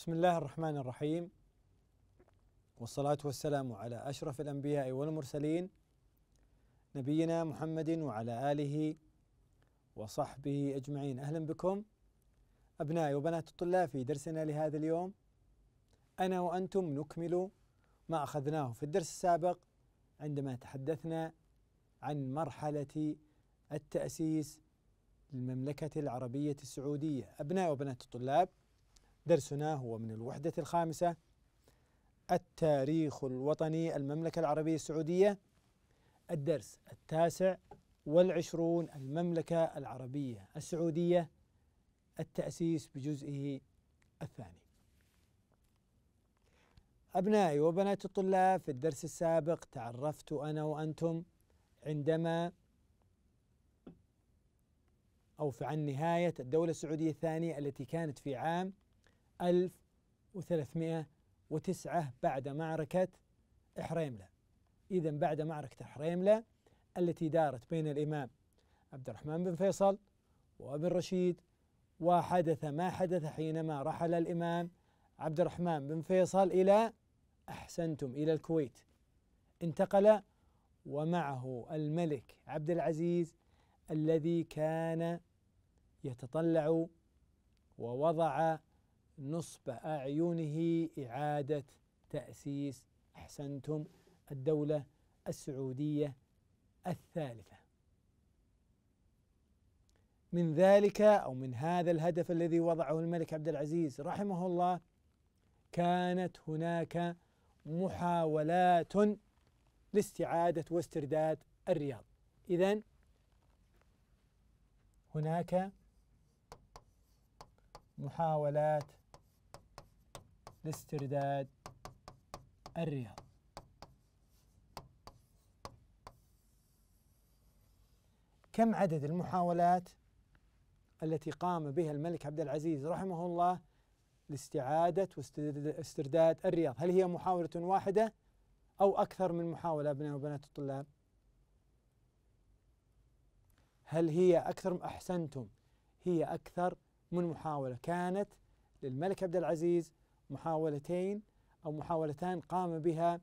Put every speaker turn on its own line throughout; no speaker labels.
بسم الله الرحمن الرحيم والصلاة والسلام على أشرف الأنبياء والمرسلين نبينا محمد وعلى آله وصحبه أجمعين أهلا بكم أبنائي وبنات الطلاب في درسنا لهذا اليوم أنا وأنتم نكمل ما أخذناه في الدرس السابق عندما تحدثنا عن مرحلة التأسيس للمملكة العربية السعودية أبناء وبنات الطلاب درسنا هو من الوحدة الخامسة التاريخ الوطني المملكة العربية السعودية الدرس التاسع والعشرون المملكة العربية السعودية التأسيس بجزئه الثاني أبنائي وبنات الطلاب في الدرس السابق تعرفت أنا وأنتم عندما أو عن نهاية الدولة السعودية الثانية التي كانت في عام 1309 بعد معركة حريملة إذا بعد معركة حريملة التي دارت بين الإمام عبد الرحمن بن فيصل وابن رشيد وحدث ما حدث حينما رحل الإمام عبد الرحمن بن فيصل إلى أحسنتم إلى الكويت انتقل ومعه الملك عبد العزيز الذي كان يتطلع ووضع نصب أعينه إعادة تأسيس أحسنتم الدولة السعودية الثالثة من ذلك أو من هذا الهدف الذي وضعه الملك عبد العزيز رحمه الله كانت هناك محاولات لاستعادة واسترداد الرياض إذا هناك محاولات لاسترداد الرياض كم عدد المحاولات التي قام بها الملك عبد العزيز رحمه الله لاستعادة واسترداد الرياض هل هي محاولة واحدة أو أكثر من محاولة أبناء وبنات الطلاب هل هي أكثر أحسنتم هي أكثر من محاولة كانت للملك عبد العزيز محاولتين أو محاولتان قام بها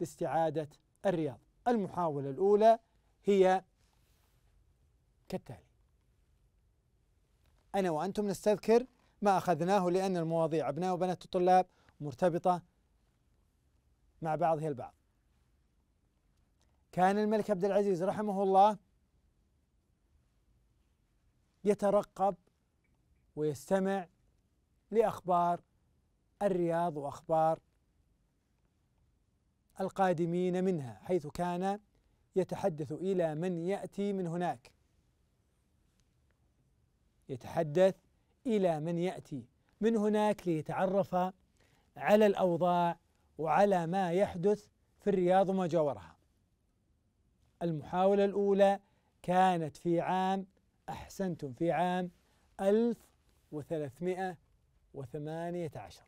لاستعادة الرياض المحاولة الأولى هي كالتالي أنا وأنتم نستذكر ما أخذناه لأن المواضيع أبناء وبنات الطلاب مرتبطة مع بعضها البعض كان الملك عبد العزيز رحمه الله يترقب ويستمع لأخبار الرياض واخبار القادمين منها حيث كان يتحدث الى من ياتي من هناك يتحدث الى من ياتي من هناك ليتعرف على الاوضاع وعلى ما يحدث في الرياض وما جاورها المحاوله الاولى كانت في عام احسنتم في عام 1318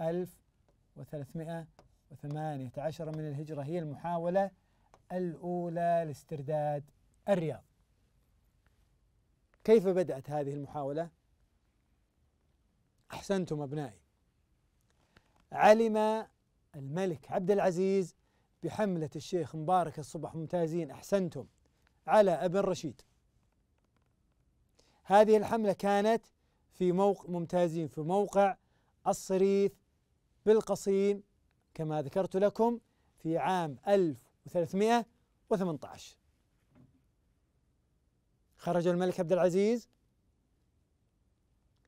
1318 من الهجرة هي المحاولة الأولى لاسترداد الرياض كيف بدأت هذه المحاولة؟ أحسنتم أبنائي علم الملك عبد العزيز بحملة الشيخ مبارك الصبح ممتازين أحسنتم على ابن رشيد هذه الحملة كانت في موقع ممتازين في موقع الصريف بالقصيم كما ذكرت لكم في عام 1318 خرج الملك عبد العزيز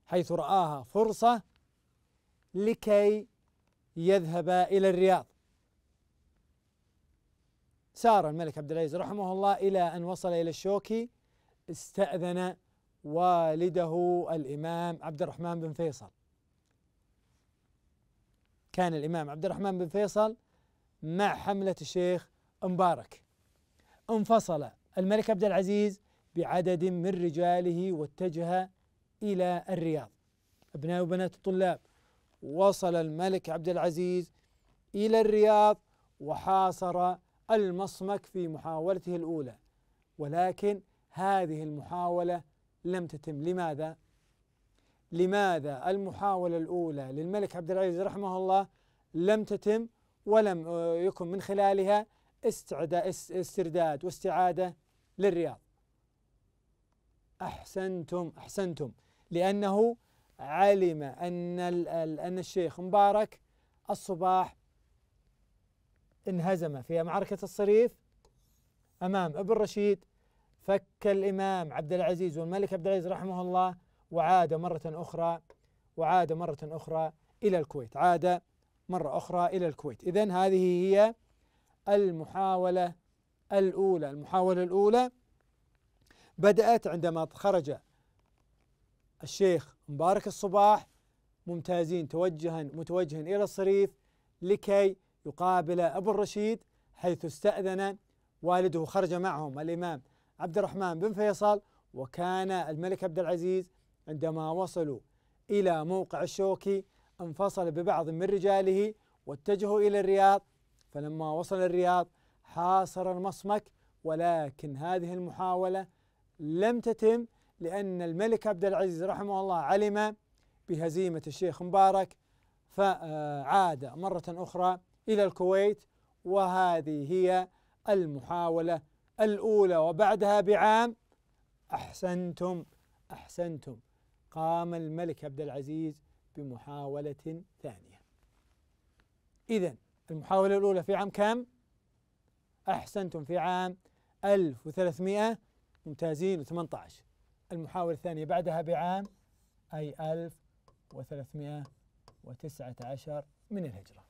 حيث رآها فرصة لكي يذهب إلى الرياض سار الملك عبد العزيز رحمه الله إلى أن وصل إلى الشوكي استأذن والده الإمام عبد الرحمن بن فيصل كان الإمام عبد الرحمن بن فيصل مع حملة الشيخ مبارك انفصل الملك عبد العزيز بعدد من رجاله واتجه إلى الرياض أبناء وبنات الطلاب وصل الملك عبد العزيز إلى الرياض وحاصر المصمك في محاولته الأولى ولكن هذه المحاولة لم تتم لماذا؟ لماذا المحاولة الأولى للملك عبد العزيز رحمه الله لم تتم ولم آه، يكن من خلالها استرداد واستعادة للرياض أحسنتم أحسنتم لأنه علم أن أن الشيخ مبارك الصباح انهزم في معركة الصريف أمام ابن رشيد فك الإمام عبد العزيز والملك عبد العزيز رحمه الله وعاد مرة أخرى وعاد مرة أخرى إلى الكويت عاد مرة أخرى إلى الكويت إذا هذه هي المحاولة الأولى المحاولة الأولى بدأت عندما خرج الشيخ مبارك الصباح ممتازين توجها متوجها إلى الصريف لكي يقابل أبو الرشيد حيث استأذن والده خرج معهم الإمام عبد الرحمن بن فيصل وكان الملك عبد العزيز عندما وصلوا إلى موقع الشوكي انفصل ببعض من رجاله واتجهوا إلى الرياض فلما وصل الرياض حاصر المصمك ولكن هذه المحاولة لم تتم لأن الملك عبد العزيز رحمه الله علم بهزيمة الشيخ مبارك فعاد مرة أخرى إلى الكويت وهذه هي المحاولة الأولى وبعدها بعام أحسنتم أحسنتم قام الملك عبد العزيز بمحاولة ثانية إذا المحاولة الأولى في عام كم؟ أحسنتم في عام 1300 ممتازين و18 المحاولة الثانية بعدها بعام أي 1319 من الهجرة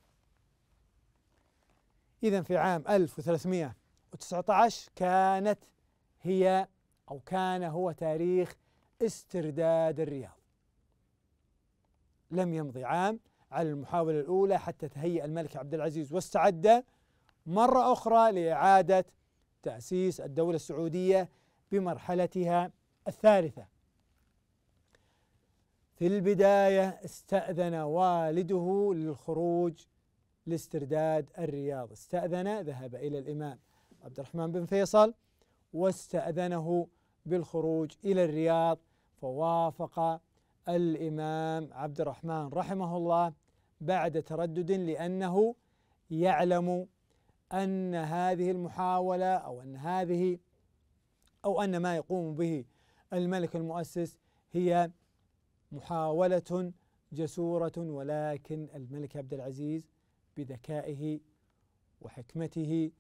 إذا في عام 1319 كانت هي أو كان هو تاريخ استرداد الرياض لم يمضي عام على المحاولة الأولى حتى تهيأ الملك عبد العزيز واستعد مرة أخرى لإعادة تأسيس الدولة السعودية بمرحلتها الثالثة في البداية استأذن والده للخروج لاسترداد الرياض استأذن ذهب إلى الإمام عبد الرحمن بن فيصل واستأذنه بالخروج إلى الرياض فوافق الإمام عبد الرحمن رحمه الله بعد تردد لأنه يعلم أن هذه المحاولة أو أن هذه أو أن ما يقوم به الملك المؤسس هي محاولة جسورة ولكن الملك عبد العزيز بذكائه وحكمته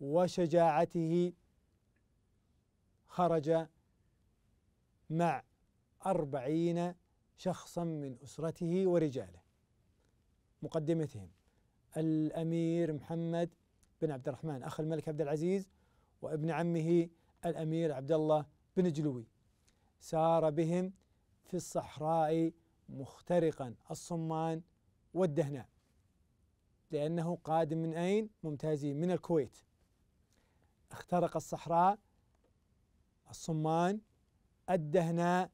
وشجاعته خرج مع أربعين شخصا من أسرته ورجاله مقدمتهم الأمير محمد بن عبد الرحمن أخ الملك عبد العزيز وابن عمه الأمير عبد الله بن جلوي سار بهم في الصحراء مخترقا الصمان والدهناء لأنه قادم من أين؟ ممتازين من الكويت اخترق الصحراء الصمان الدهناء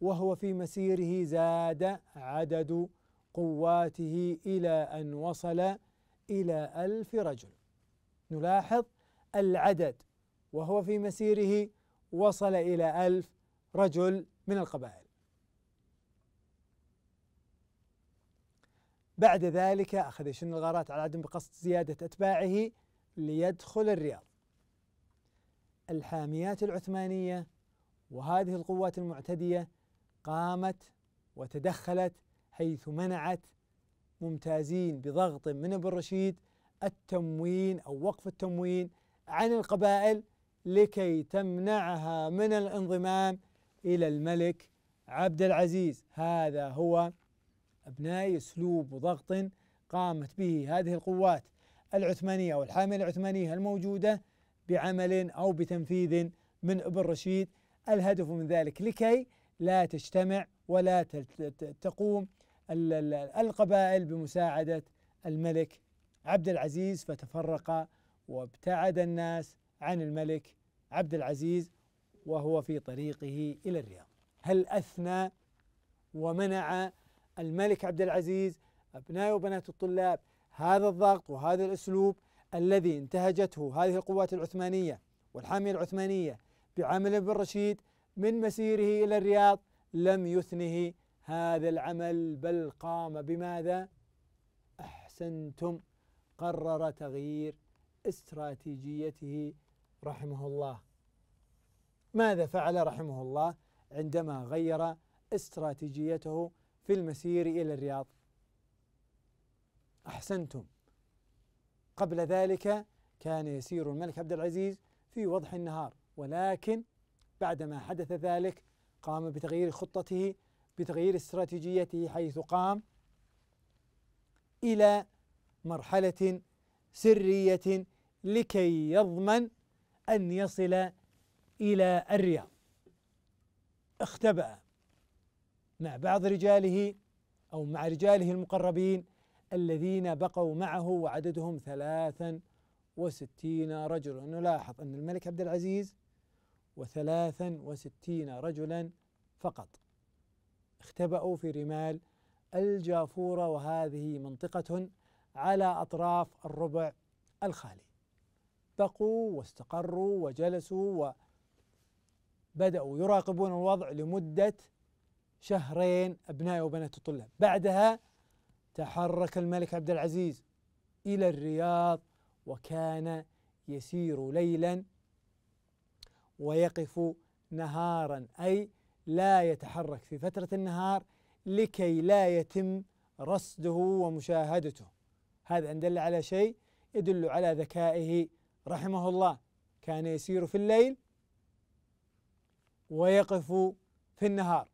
وهو في مسيره زاد عدد قواته إلى أن وصل إلى ألف رجل نلاحظ العدد وهو في مسيره وصل إلى ألف رجل من القبائل بعد ذلك أخذ يشن الغارات على عدم بقصد زيادة أتباعه ليدخل الرياض الحاميات العثمانية وهذه القوات المعتدية قامت وتدخلت حيث منعت ممتازين بضغط من ابن رشيد التموين او وقف التموين عن القبائل لكي تمنعها من الانضمام الى الملك عبد العزيز هذا هو ابناء اسلوب وضغط قامت به هذه القوات العثمانيه او الحامله العثمانيه الموجوده بعمل او بتنفيذ من ابن رشيد الهدف من ذلك لكي لا تجتمع ولا تقوم القبائل بمساعدة الملك عبد العزيز فتفرق وابتعد الناس عن الملك عبد العزيز وهو في طريقه إلى الرياض هل أثنى ومنع الملك عبد العزيز أبناء وبنات الطلاب هذا الضغط وهذا الأسلوب الذي انتهجته هذه القوات العثمانية والحامية العثمانية بعمل بن رشيد من مسيره إلى الرياض لم يثنه هذا العمل بل قام بماذا؟ أحسنتم قرر تغيير استراتيجيته رحمه الله ماذا فعل رحمه الله عندما غير استراتيجيته في المسير إلى الرياض أحسنتم قبل ذلك كان يسير الملك عبد العزيز في وضح النهار ولكن بعدما حدث ذلك قام بتغيير خطته بتغيير استراتيجيته حيث قام الى مرحله سريه لكي يضمن ان يصل الى الرياض اختبأ مع بعض رجاله او مع رجاله المقربين الذين بقوا معه وعددهم ثلاثا وستين رجلا نلاحظ ان الملك عبد العزيز وثلاثا وستين رجلا فقط اختبأوا في رمال الجافورة وهذه منطقة على أطراف الربع الخالي بقوا واستقروا وجلسوا وبدأوا يراقبون الوضع لمدة شهرين أبناء وبنات الطلاب بعدها تحرك الملك عبد العزيز إلى الرياض وكان يسير ليلا ويقف نهارا أي لا يتحرك في فترة النهار لكي لا يتم رصده ومشاهدته هذا أن دل على شيء يدل على ذكائه رحمه الله كان يسير في الليل ويقف في النهار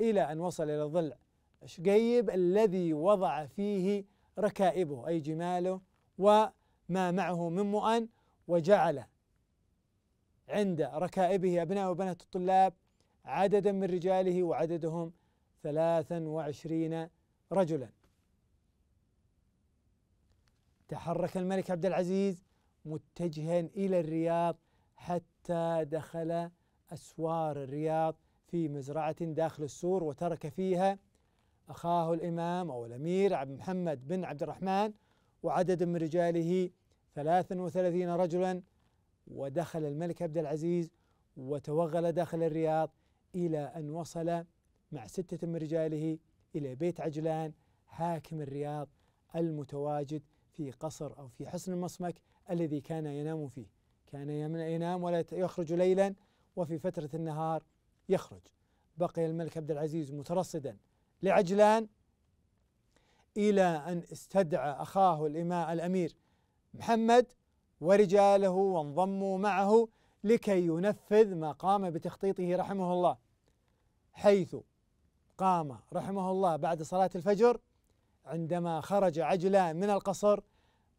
إلى أن وصل إلى ضلع شقيب الذي وضع فيه ركائبه أي جماله وما معه من مؤن وجعل عند ركائبه أبناء وبنات الطلاب عددا من رجاله وعددهم ثلاثا وعشرين رجلا تحرك الملك عبد العزيز متجها إلى الرياض حتى دخل أسوار الرياض في مزرعة داخل السور وترك فيها أخاه الإمام أو الأمير عبد محمد بن عبد الرحمن وعدد من رجاله ثلاثا وثلاثين رجلا ودخل الملك عبد العزيز وتوغل داخل الرياض إلى أن وصل مع ستة من رجاله إلى بيت عجلان حاكم الرياض المتواجد في قصر أو في حصن المصمك الذي كان ينام فيه كان ينام ولا يخرج ليلا وفي فترة النهار يخرج بقي الملك عبد العزيز مترصدا لعجلان إلى أن استدعى أخاه الامام الأمير محمد ورجاله وانضموا معه لكي ينفذ ما قام بتخطيطه رحمه الله حيث قام رحمه الله بعد صلاة الفجر عندما خرج عجلان من القصر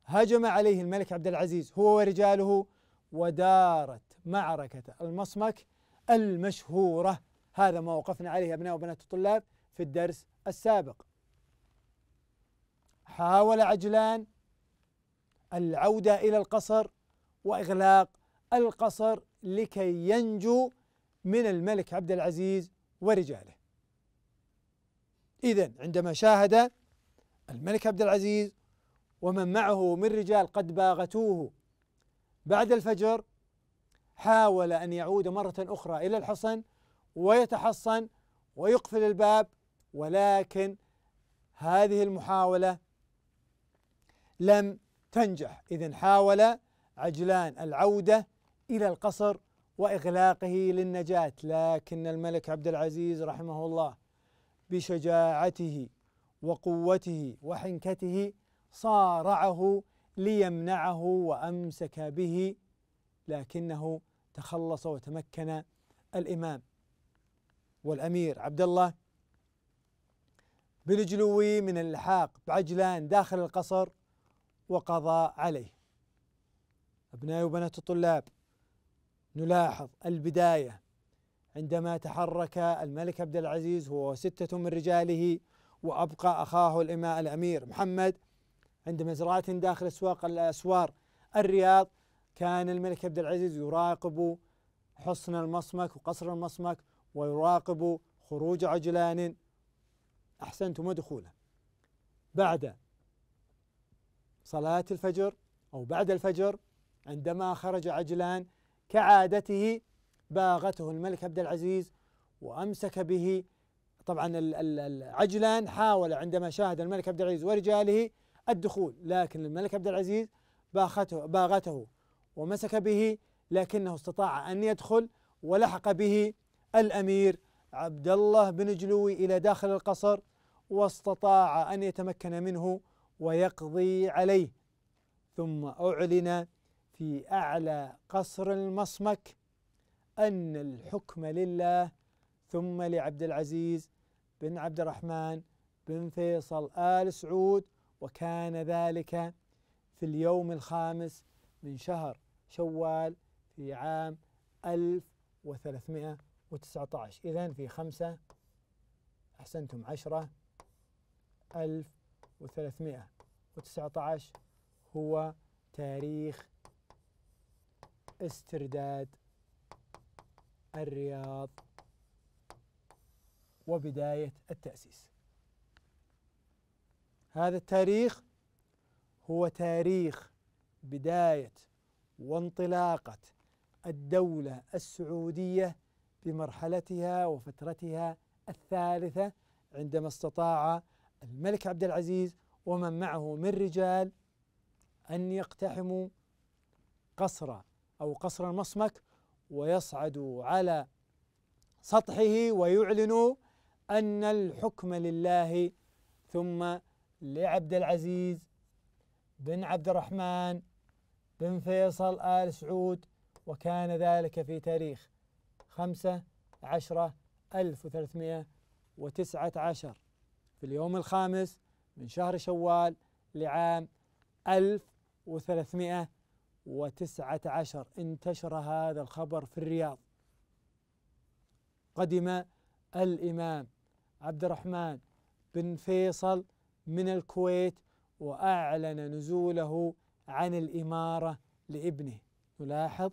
هجم عليه الملك عبد العزيز هو ورجاله ودارت معركة المصمك المشهورة هذا ما وقفنا عليه أبناء وبنات الطلاب في الدرس السابق حاول عجلان العودة إلى القصر وإغلاق القصر لكي ينجو من الملك عبد العزيز ورجاله إذا عندما شاهد الملك عبد العزيز ومن معه من رجال قد باغتوه بعد الفجر حاول أن يعود مرة أخرى إلى الحصن ويتحصن ويقفل الباب ولكن هذه المحاولة لم تنجح إذا حاول عجلان العودة إلى القصر وإغلاقه للنجاة لكن الملك عبد العزيز رحمه الله بشجاعته وقوته وحنكته صارعه ليمنعه وأمسك به لكنه تخلص وتمكن الإمام والأمير عبد الله بالجلوي من الحاق بعجلان داخل القصر وقضى عليه ابنائي وبنات الطلاب نلاحظ البداية عندما تحرك الملك عبد العزيز هو وستة من رجاله وأبقى أخاه الاماء الأمير محمد عند مزرعة داخل أسواق الأسوار الرياض كان الملك عبد العزيز يراقب حصن المصمك وقصر المصمك ويراقب خروج عجلان أحسنتم ودخوله بعد صلاة الفجر أو بعد الفجر عندما خرج عجلان كعادته باغته الملك عبد العزيز وأمسك به طبعا عجلان حاول عندما شاهد الملك عبد العزيز ورجاله الدخول لكن الملك عبد العزيز باغته باغته ومسك به لكنه استطاع ان يدخل ولحق به الامير عبد الله بن جلوي الى داخل القصر واستطاع ان يتمكن منه ويقضي عليه ثم أعلن في أعلى قصر المصمك أن الحكم لله ثم لعبد العزيز بن عبد الرحمن بن فيصل آل سعود وكان ذلك في اليوم الخامس من شهر شوال في عام 1319 إذا في خمسة أحسنتم عشرة 1300 2019 هو تاريخ استرداد الرياض وبداية التأسيس هذا التاريخ هو تاريخ بداية وانطلاقة الدولة السعودية بمرحلتها وفترتها الثالثة عندما استطاع الملك عبد العزيز ومن معه من رجال أن يقتحموا قصر أو قصر المصمك ويصعدوا على سطحه ويعلنوا أن الحكم لله ثم لعبد العزيز بن عبد الرحمن بن فيصل آل سعود وكان ذلك في تاريخ خمسة عشرة ألف وثلاثمائة وتسعة عشر في اليوم الخامس من شهر شوال لعام 1319 انتشر هذا الخبر في الرياض قدم الإمام عبد الرحمن بن فيصل من الكويت وأعلن نزوله عن الإمارة لابنه نلاحظ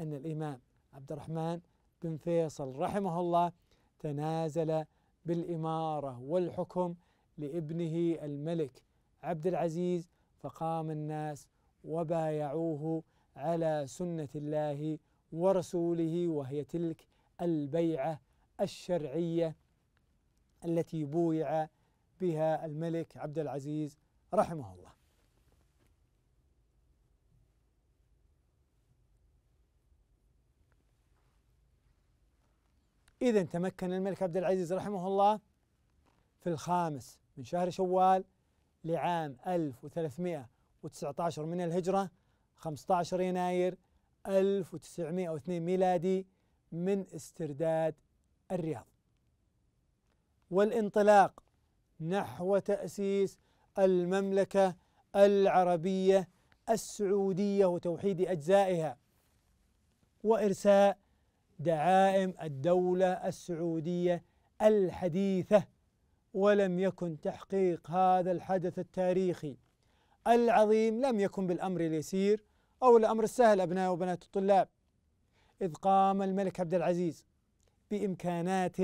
أن الإمام عبد الرحمن بن فيصل رحمه الله تنازل بالإمارة والحكم لابنه الملك عبد العزيز فقام الناس وبايعوه على سنه الله ورسوله وهي تلك البيعه الشرعيه التي بويع بها الملك عبد العزيز رحمه الله. إذا تمكن الملك عبد العزيز رحمه الله في الخامس من شهر شوال لعام 1319 من الهجرة 15 يناير 1902 ميلادي من استرداد الرياض والانطلاق نحو تأسيس المملكة العربية السعودية وتوحيد أجزائها وإرساء دعائم الدولة السعودية الحديثة ولم يكن تحقيق هذا الحدث التاريخي العظيم لم يكن بالأمر اليسير أو الأمر السهل أبناء وبنات الطلاب إذ قام الملك عبد العزيز بإمكانات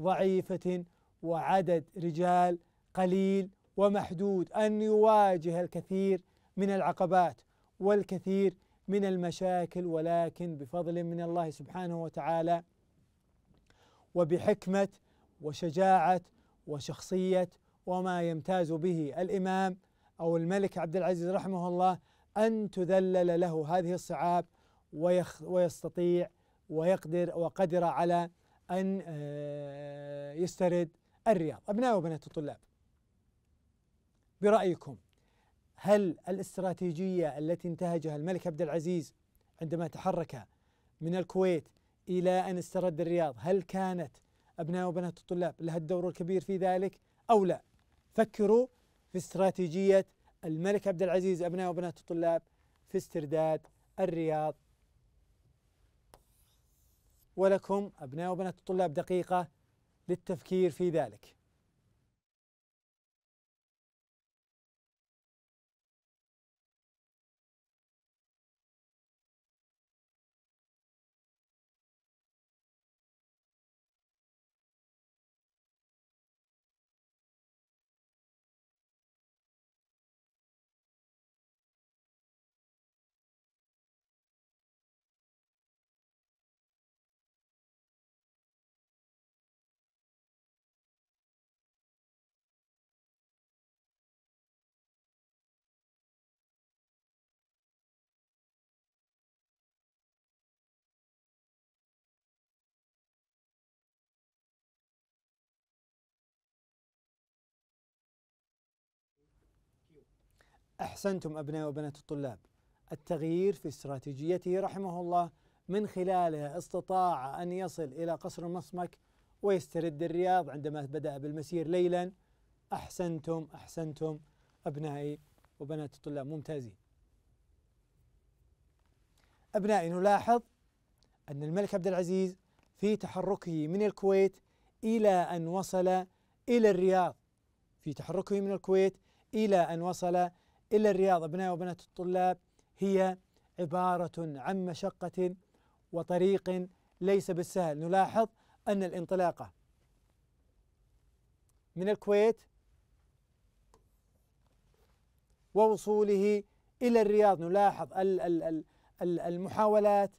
ضعيفة وعدد رجال قليل ومحدود أن يواجه الكثير من العقبات والكثير من المشاكل ولكن بفضل من الله سبحانه وتعالى وبحكمة وشجاعة وشخصية وما يمتاز به الإمام أو الملك عبد العزيز رحمه الله أن تذلل له هذه الصعاب ويخ ويستطيع ويقدر وقدر على أن آه، يسترد الرياض أبناء وبنات الطلاب برأيكم هل الاستراتيجية التي انتهجها الملك عبد العزيز عندما تحرك من الكويت إلى أن استرد الرياض هل كانت أبناء وبنات الطلاب لها الدور الكبير في ذلك أو لا فكروا في استراتيجية الملك عبد العزيز أبناء وبنات الطلاب في استرداد الرياض ولكم أبناء وبنات الطلاب دقيقة للتفكير في ذلك أحسنتم أبناء وبنات الطلاب التغيير في استراتيجيته رحمه الله من خلاله استطاع أن يصل إلى قصر المصمك ويسترد الرياض عندما بدأ بالمسير ليلا أحسنتم أحسنتم أبنائي وبنات الطلاب ممتازين أبنائي نلاحظ أن الملك عبد العزيز في تحركه من الكويت إلى أن وصل إلى الرياض في تحركه من الكويت إلى أن وصل الى الرياض أبناء وبنات الطلاب هي عبارة عن مشقة وطريق ليس بالسهل نلاحظ أن الانطلاقة من الكويت ووصوله إلى الرياض نلاحظ المحاولات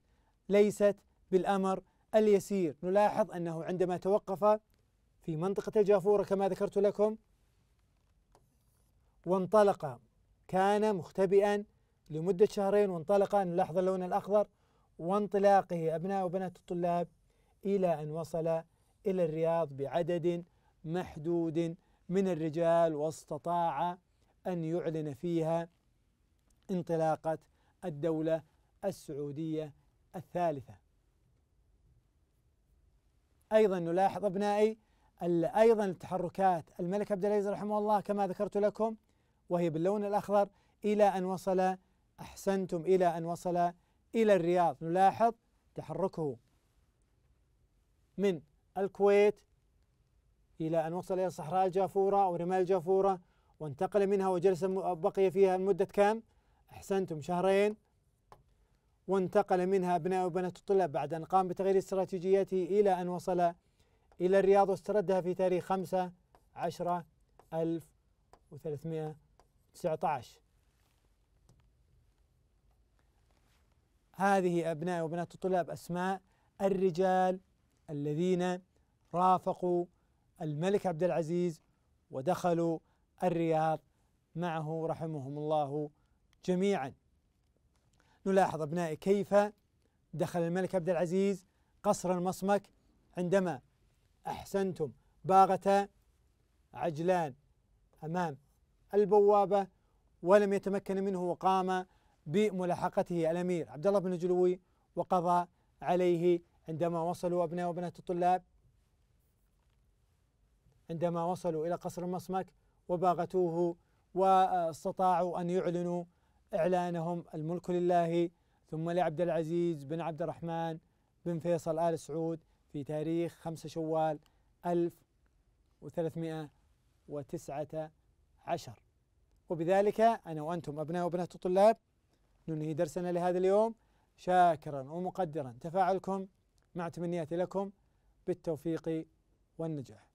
ليست بالأمر اليسير نلاحظ أنه عندما توقف في منطقة الجافورة كما ذكرت لكم وانطلق كان مختبئا لمدة شهرين وانطلق نلاحظ اللون الأخضر وانطلاقه أبناء وبنات الطلاب إلى أن وصل إلى الرياض بعدد محدود من الرجال واستطاع أن يعلن فيها انطلاقة الدولة السعودية الثالثة أيضا نلاحظ أبنائي أيضا التحركات الملك عبد العزيز رحمه الله كما ذكرت لكم وهي باللون الأخضر إلى أن وصل أحسنتم إلى أن وصل إلى الرياض نلاحظ تحركه من الكويت إلى أن وصل إلى صحراء الجافورة أو رمال الجافورة وانتقل منها وجلس بقي فيها لمدة كام؟ أحسنتم شهرين وانتقل منها أبناء وبنات الطلاب بعد أن قام بتغيير استراتيجيته إلى أن وصل إلى الرياض واستردها في تاريخ 5 10 1300 19 هذه أبناء وبنات الطلاب أسماء الرجال الذين رافقوا الملك عبد العزيز ودخلوا الرياض معه رحمهم الله جميعا نلاحظ أبنائي كيف دخل الملك عبد العزيز قصر المصمك عندما أحسنتم باغة عجلان أمام البوابة ولم يتمكن منه وقام بملاحقته الأمير عبد الله بن الجلوي وقضى عليه عندما وصلوا أبناء وبنات الطلاب عندما وصلوا إلى قصر المصمك وباغتوه واستطاعوا أن يعلنوا إعلانهم الملك لله ثم لعبد العزيز بن عبد الرحمن بن فيصل آل سعود في تاريخ 5 شوال 1300 وتسعة عشر وبذلك أنا وأنتم أبناء وبنات الطلاب ننهي درسنا لهذا اليوم شاكرا ومقدرا تفاعلكم مع تمنياتي لكم بالتوفيق والنجاح